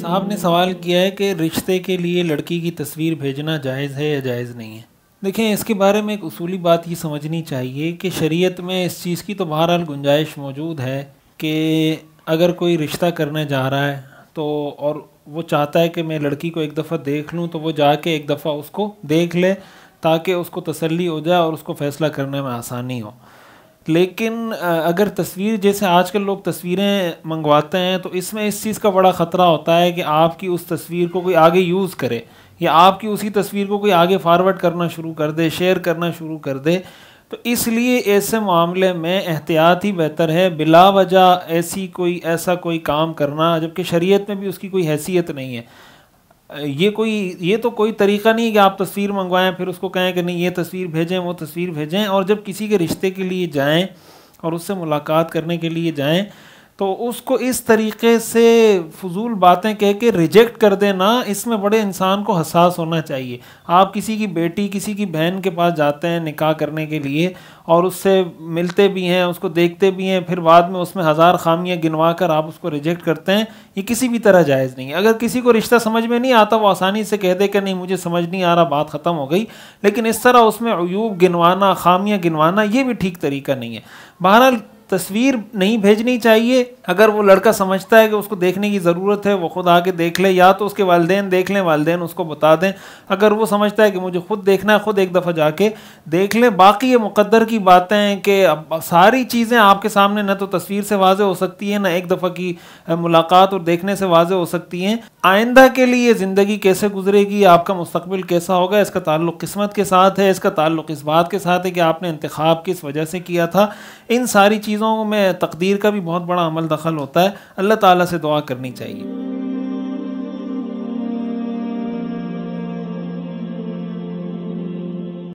साहब ने सवाल किया है कि रिश्ते के लिए लड़की की तस्वीर भेजना जायज़ है या जायज़ नहीं है देखें इसके बारे में एक उसूली बात ये समझनी चाहिए कि शरीयत में इस चीज़ की तो बहरहाल गुंजाइश मौजूद है कि अगर कोई रिश्ता करने जा रहा है तो और वो चाहता है कि मैं लड़की को एक दफ़ा देख लूँ तो वो जाके एक दफ़ा उसको देख ले ताकि उसको तसल्ली हो जाए और उसको फ़ैसला करने में आसानी हो लेकिन अगर तस्वीर जैसे आजकल लोग तस्वीरें मंगवाते हैं तो इसमें इस चीज़ का बड़ा ख़तरा होता है कि आपकी उस तस्वीर को कोई आगे यूज़ करे या आपकी उसी तस्वीर को कोई आगे फारवर्ड करना शुरू कर दे शेयर करना शुरू कर दे तो इसलिए ऐसे मामले में एहतियात ही बेहतर है बिला वजह ऐसी कोई ऐसा कोई काम करना जबकि शरीयत में भी उसकी कोई हैसियत नहीं है ये कोई ये तो कोई तरीका नहीं कि आप तस्वीर मंगवाएं फिर उसको कहें कि नहीं ये तस्वीर भेजें वो तस्वीर भेजें और जब किसी के रिश्ते के लिए जाएं और उससे मुलाकात करने के लिए जाएं तो उसको इस तरीके से फजूल बातें कह के रिजेक्ट कर देना इसमें बड़े इंसान को हसास होना चाहिए आप किसी की बेटी किसी की बहन के पास जाते हैं निकाह करने के लिए और उससे मिलते भी हैं उसको देखते भी हैं फिर बाद में उसमें हज़ार खामियां गिनवा कर आप उसको रिजेक्ट करते हैं ये किसी भी तरह जायज़ नहीं है अगर किसी को रिश्ता समझ में नहीं आता वो आसानी से कह दे कि नहीं मुझे समझ नहीं आ रहा बात ख़त्म हो गई लेकिन इस तरह उसमें अयूब गिनवाना खामियाँ गिनवाना ये भी ठीक तरीका नहीं है बहरहाल तस्वीर नहीं भेजनी चाहिए अगर वो लड़का समझता है कि उसको देखने की ज़रूरत है वो खुद आके देख ले या तो उसके वालदे देख लें वालदे उसको बता दें अगर वो समझता है कि मुझे खुद देखना है ख़ुद एक दफ़ा जाके देख लें बाकी ये मुकद्दर की बातें हैं कि अब सारी चीज़ें आपके सामने न तो तस्वीर से वाज हो सकती हैं ना एक दफ़ा की मुलाकात और देखने से वाज हो सकती हैं आइंदा के लिए ज़िंदगी कैसे गुजरेगी आपका मुस्तबिल कैसा होगा इसका ताल्लुक़ किस्मत के साथ है इसका ताल्लुक़ इस बात के साथ है कि आपने इंतखब किस वजह से किया था इन सारी चीज़ चीज़ों में तकदीर का भी बहुत बड़ा अमल दखल होता है अल्लाह ताला से दुआ करनी चाहिए